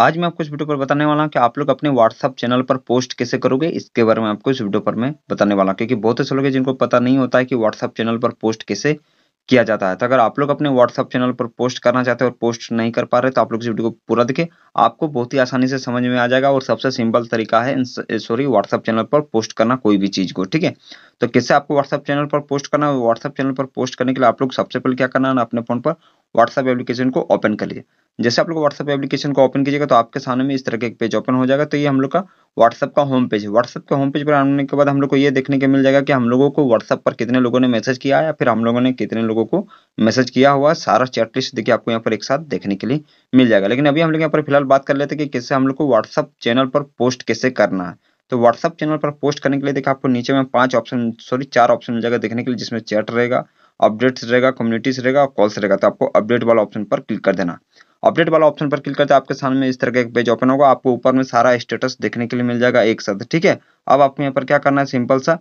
आज मैं आपको इस वीडियो पर बताने वाला हूँ कि आप लोग अपने व्हाट्सअप चैनल पर पोस्ट कैसे करोगे इसके बारे में आपको इस वीडियो पर मैं बताने वाला क्योंकि बहुत ऐसे लोग हैं जिनको पता नहीं होता है कि व्हाट्सअप चैनल पर पोस्ट कैसे किया जाता है तो अगर आप लोग अपने व्हाट्सअप चैनल पर पोस्ट करना चाहते हैं और पोस्ट नहीं कर पा रहे तो आप लोग इस वीडियो को पूरा देखें आपको बहुत ही आसानी से समझ में आ जाएगा और सबसे सिंपल तरीका है सॉरी व्हाट्सअप चैनल पर पोस्ट करना कोई भी चीज़ को ठीक है तो कैसे आपको व्हाट्सअप चैनल पर पोस्ट करना है व्हाट्सअप चैनल पर पोस्ट करने के लिए आप लोग सबसे पहले क्या करना है अपने फोन पर व्हाट्सअप एप्लीकेशन को ओपन कर लीजिए जैसे आप लोग व्हाट्सअप एप्लीकेशन को ओपन कीजिएगा तो आपके सामने में इस तरह का एक पेज ओपन हो जाएगा तो ये हम लोग का व्हाट्सअप का होम पेज है व्हाट्सअप के होम पेज पर आने के बाद हम लोग को ये देखने के मिल जाएगा कि हम लोगों को व्हाट्सअप पर कितने लोगों ने मैसेज किया या फिर हम लोगों ने कितने लोगों को मैसेज किया हुआ सारा चैट लिस्ट देखिए आपको यहाँ पर एक साथ देखने के लिए मिल जाएगा लेकिन अभी हम लोग यहाँ पर फिलहाल बात कर लेते हैं कि कैसे हम लोग को व्हाट्सअप चैनल पर पोस्ट कैसे करना है तो व्हाट्सअप चैनल पर पोस्ट करने के लिए देखिए आपको नीचे में पांच ऑप्शन सॉरी चार ऑप्शन मिल जाएगा देखने के लिए जिसमें चैट रहेगा अपडेट्स रहेगा कम्युनिटीज रहेगा कॉल्स रहेगा तो आपको अपडेट वाला ऑप्शन पर क्लिक कर देना अपडेट वाला ऑप्शन पर क्लिक करते आपके सामने इस तरह का एक पेज ओपन होगा आपको ऊपर में सारा स्टेटस देखने के लिए मिल जाएगा एक साथ ठीक है अब आपको यहाँ पर क्या करना है सिंपल सा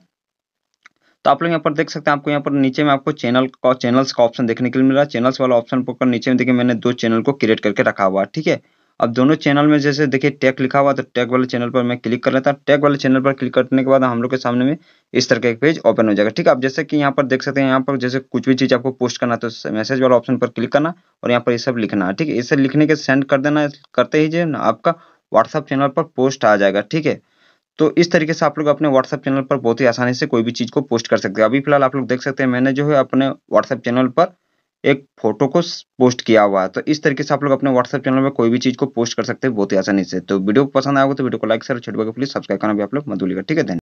तो आप लोग यहाँ पर देख सकते हैं आपको यहाँ पर नीचे में आपको चैनल का चैनल्स का ऑप्शन देखने के लिए मिल रहा है चैनल्स वाला ऑप्शन पर नीचे में देखिए मैंने दो चैनल को क्रिएट करके रखा हुआ है ठीक है अब दोनों चैनल में जैसे देखिए टैग लिखा हुआ तो टैग वाले चैनल पर मैं क्लिक कर लेता हूँ टैग वाले चैनल पर क्लिक करने के बाद हम लोग के सामने में इस तरह का एक पेज ओपन हो जाएगा ठीक है आप जैसे कि यहाँ पर देख सकते हैं यहाँ पर जैसे कुछ भी चीज़ आपको पोस्ट करना तो मैसेज वाला ऑप्शन पर क्लिक करना और यहाँ पर ये सब लिखना है ठीक है इसे लिखने के सेंड कर देना करते ही जो आपका व्हाट्सअप चैनल पर पोस्ट आ जाएगा ठीक है तो इस तरीके से आप लोग अपने व्हाट्सअप चैनल पर बहुत ही आसानी से कोई भी चीज़ को पोस्ट कर सकते हैं अभी फिलहाल आप लोग देख सकते हैं मैंने जो है अपने व्हाट्सअप चैनल पर एक फोटो को पोस्ट किया हुआ है तो इस तरीके से आप लोग अपने व्हाट्सएप चैनल में कोई भी चीज को पोस्ट कर सकते हैं बहुत ही आसानी से तो वीडियो पसंद आएगा तो वीडियो को लाइक शेयर छोटे प्लीज सब्सक्राइब करना भी आप लोग मत भूलिएगा ठीक है